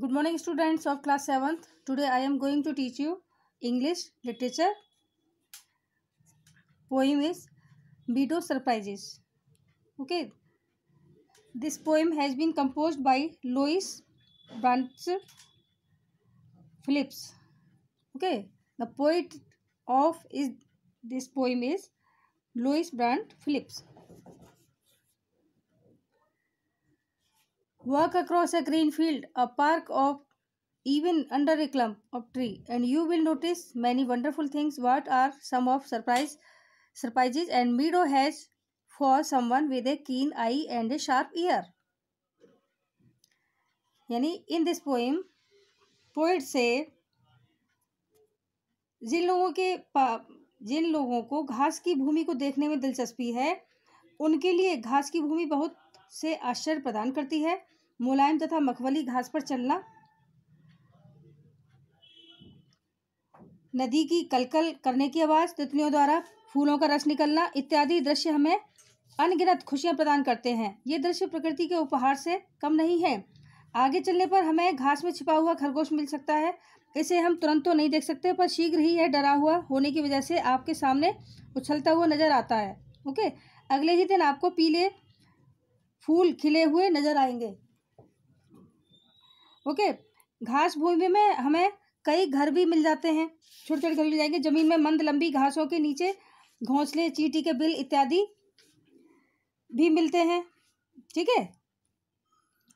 Good morning students of class 7th. Today I am going to teach you English literature. Poem is Bedo Surprises. Okay. This poem has been composed by Louis Branch Phillips. Okay. The poet of is this poem is Louis Brandt Phillips. Walk across a green field, a park or even under a clump of tree and you will notice many wonderful things what are some of surprise surprises and Meadow has for someone with a keen eye and a sharp ear. yani in this poem poet say jin लोगों ke jin लोगों ko घास ki भूमि ko dekhne mein dilchaspi hai unke liye घास ki भूमि bahut से आश्चर्य प्रदान करती है मुलायम तथा मखवली घास पर चलना नदी की कलकल करने की आवाज़ तितलियों द्वारा फूलों का रस निकलना इत्यादि दृश्य हमें अनगिनत खुशियाँ प्रदान करते हैं ये दृश्य प्रकृति के उपहार से कम नहीं है आगे चलने पर हमें घास में छिपा हुआ खरगोश मिल सकता है इसे हम तुरंत तो नहीं देख सकते पर शीघ्र ही यह डरा हुआ होने की वजह से आपके सामने उछलता हुआ नजर आता है ओके अगले ही दिन आपको पीले फूल खिले हुए नजर आएंगे ओके घास भूमि में हमें कई घर भी मिल जाते हैं छोटे छोटे घर मिल जाएंगे जमीन में मंद लंबी घासों के नीचे घोंसले चीटी के बिल इत्यादि भी मिलते हैं ठीक है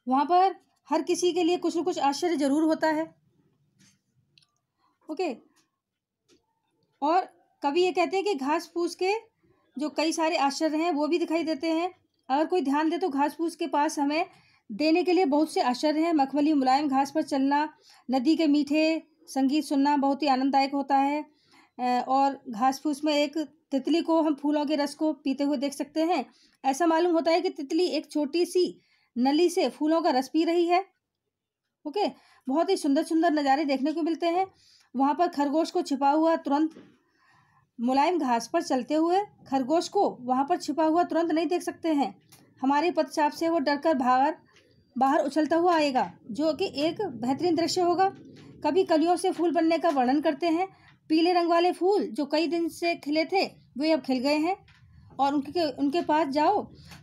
वहाँ पर हर किसी के लिए कुछ न कुछ आश्चर्य जरूर होता है ओके और कभी ये कहते हैं कि घास फूस के जो कई सारे आश्चर्य हैं वो भी दिखाई देते हैं अगर कोई ध्यान दे तो घास फूस के पास हमें देने के लिए बहुत से असर हैं मखमली मुलायम घास पर चलना नदी के मीठे संगीत सुनना बहुत ही आनंददायक होता है और घास फूस में एक तितली को हम फूलों के रस को पीते हुए देख सकते हैं ऐसा मालूम होता है कि तितली एक छोटी सी नली से फूलों का रस पी रही है ओके बहुत ही सुंदर सुंदर नज़ारे देखने को मिलते हैं वहाँ पर खरगोश को छिपा हुआ तुरंत मुलायम घास पर चलते हुए खरगोश को वहाँ पर छिपा हुआ तुरंत नहीं देख सकते हैं हमारे पदचाप से वो डरकर भाग बाहर उछलता हुआ आएगा जो कि एक बेहतरीन दृश्य होगा कभी कलियों से फूल बनने का वर्णन करते हैं पीले रंग वाले फूल जो कई दिन से खिले थे वे अब खिल गए हैं और उनके उनके पास जाओ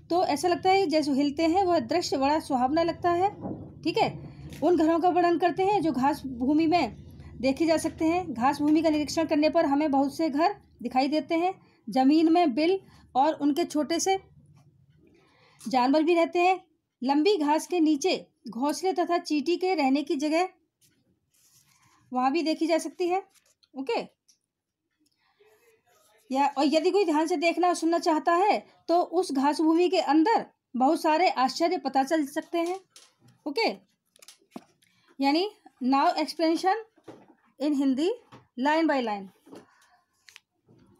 तो ऐसा लगता है जैसे हिलते हैं वह दृश्य बड़ा सुहावना लगता है ठीक है उन घरों का वर्णन करते हैं जो घास भूमि में देखे जा सकते हैं घास भूमि का निरीक्षण करने पर हमें बहुत से घर दिखाई देते हैं ज़मीन में बिल और उनके छोटे से जानवर भी रहते हैं लंबी घास के नीचे घोंसले तथा चीटी के रहने की जगह वहाँ भी देखी जा सकती है ओके या और यदि कोई ध्यान से देखना और सुनना चाहता है तो उस घास भूमि के अंदर बहुत सारे आश्चर्य पता चल सकते हैं ओके यानी now explanation in Hindi line by line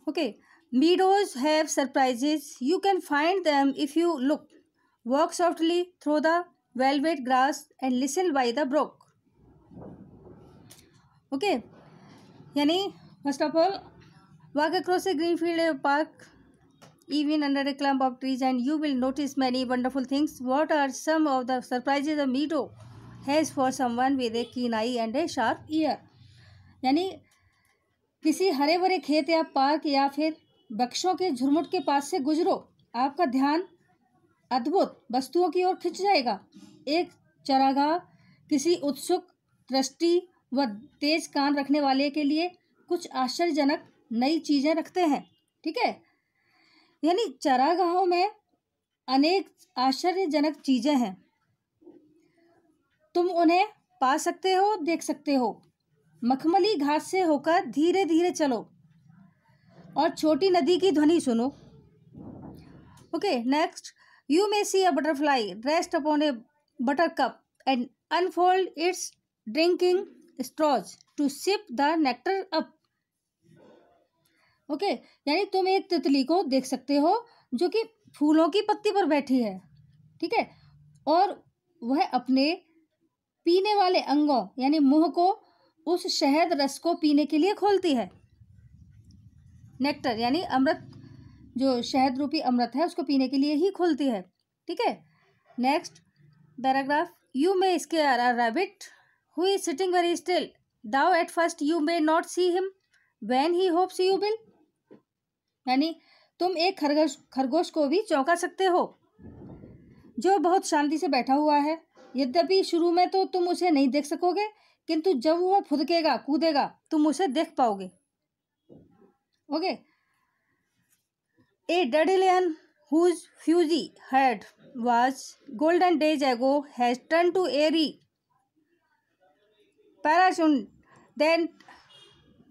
okay meadows have surprises you can find them if you look Walk softly through the velvet grass and listen by the brook. Okay, yani first of all, walk across a green field or park, even under a clump of trees, and you will notice many wonderful things. What are some of the surprises a meadow has for someone with a keen eye and a sharp ear? yani किसी हरे भरे खेत या park या फिर बक्शों के झुरमुट के पास से गुजरो आपका ध्यान अद्भुत वस्तुओं की ओर खिंच जाएगा एक चरागाह किसी उत्सुक दृष्टि व तेज कान रखने वाले के लिए कुछ आश्चर्यजनक नई चीज़ें रखते हैं ठीक है यानी चरागाहों में अनेक आश्चर्यजनक चीज़ें हैं तुम उन्हें पा सकते हो देख सकते हो मखमली घास से होकर धीरे धीरे चलो और छोटी नदी की ध्वनि सुनो okay next you may see a butterfly rest upon a buttercup and unfold its drinking straws to sip the nectar up okay यानी तुम एक तितली को देख सकते हो जो कि फूलों की पत्ती पर बैठी है ठीक है और वह अपने पीने वाले अंगों यानी मुंह को उस शहद रस को पीने के लिए खोलती है नेक्टर यानी अमृत जो शहद रूपी अमृत है उसको पीने के लिए ही खुलती है ठीक है नेक्स्ट पैराग्राफ यू मे इसके rabbit who is sitting very still though at first you may not see him when he hops you will यानी तुम एक खरगोश खरगोश को भी चौंका सकते हो जो बहुत शांति से बैठा हुआ है यद्यपि शुरू में तो तुम उसे नहीं देख सकोगे किंतु जब वह फुदकेगा कूदेगा तुम उसे देख पाओगे okay a dandelion whose fuzzy head was golden days ago has turn to airy parachutes then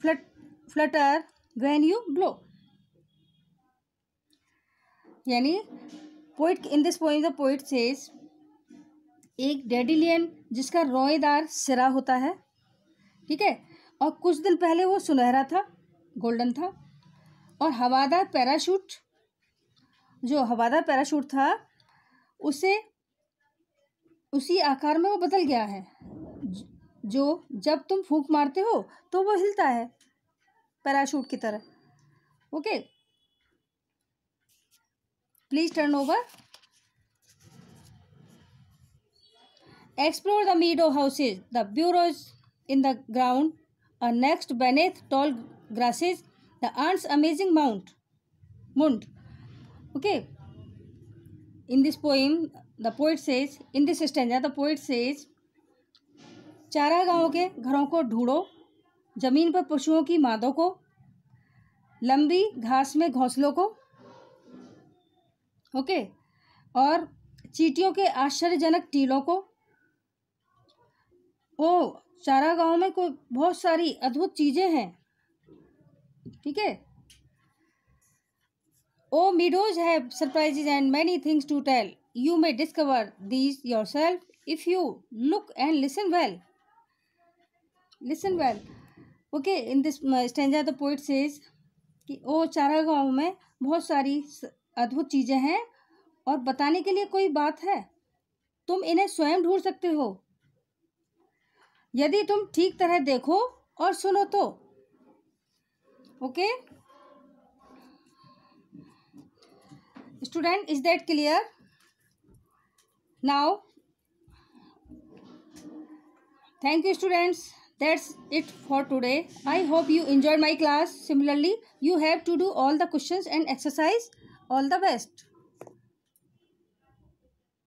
flutter when you blow यानी poet in this poem the poet से एक डेडिलियन जिसका रोएदार सिरा होता है ठीक है और कुछ दिन पहले वो सुनहरा था गोल्डन था और हवादार पैराशूट जो हवादार पैराशूट था उसे उसी आकार में वो बदल गया है जो जब तुम फूंक मारते हो तो वो हिलता है पैराशूट की तरह okay please turn over explore the meadow houses the burrows in the ground a next beneath tall grasses the ants amazing mount mound okay in this poem the poet says in this stanza the poet says चारा गाँव के घरों को ढूंढो जमीन पर पशुओं की मादों को लंबी घास में घोंसलों को ओके और चीटियों के आश्चर्यजनक टीलों को ओ चारा गांव में कोई बहुत सारी अद्भुत चीज़ें हैं ठीक है O meadows have surprises and many things to tell you may discover these yourself if you look and listen well listen well okay in this stanza the poet says O चारा गाँव में बहुत सारी अद्भुत चीज़ें हैं और बताने के लिए कोई बात है तुम इन्हें स्वयं ढूंढ सकते हो यदि तुम ठीक तरह देखो और सुनो तो okay okay? student is that clear now thank you students that's it for today i hope you enjoyed my class similarly you have to do all the questions and exercise all the best